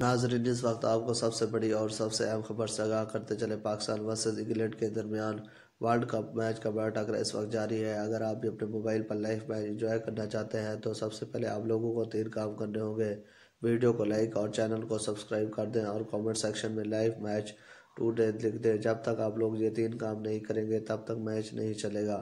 नाजरीन इस वक्त आपको सबसे बड़ी और सबसे अहम खबर से आगाह करते चले पाकिस्तान वर्सेज़ इंग्लैंड के दरमियान वर्ल्ड कप मैच का बड़ा टकर इस वक्त जारी है अगर आप भी अपने मोबाइल पर लाइव मैच इंजॉय करना चाहते हैं तो सबसे पहले आप लोगों को तीन तो काम करने होंगे वीडियो को लाइक और चैनल को सब्सक्राइब कर दें और कमेंट सेक्शन में लाइव मैच टू डेथ लिख दें जब तक आप लोग ये तीन काम नहीं करेंगे तब तक मैच नहीं चलेगा